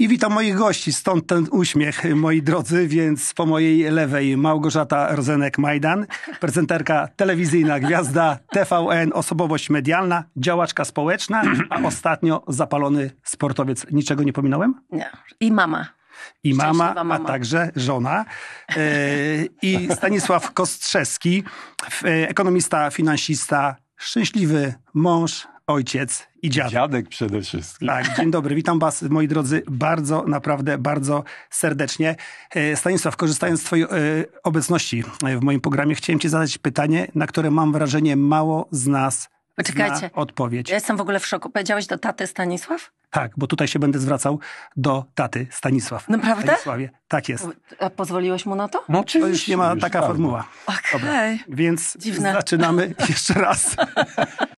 I witam moich gości, stąd ten uśmiech, moi drodzy, więc po mojej lewej Małgorzata Rozenek-Majdan, prezenterka telewizyjna, gwiazda TVN, osobowość medialna, działaczka społeczna, a ostatnio zapalony sportowiec. Niczego nie pominąłem? Nie. I mama. I mama, mama, a także żona. Yy, I Stanisław Kostrzewski, ekonomista, finansista, szczęśliwy mąż, ojciec i dziadek. Dziadek przede wszystkim. Tak, dzień dobry, witam was, moi drodzy, bardzo, naprawdę, bardzo serdecznie. E, Stanisław, korzystając z twojej e, obecności e, w moim programie, chciałem ci zadać pytanie, na które mam wrażenie mało z nas Poczekajcie. odpowiedź. Ja jestem w ogóle w szoku. Powiedziałeś do taty Stanisław? Tak, bo tutaj się będę zwracał do taty Stanisław. Naprawdę? Stanisławie. Tak jest. A pozwoliłeś mu na to? No oczywiście. To już nie ma taka formuła. Okej. Okay. Więc Dziwne. zaczynamy jeszcze raz.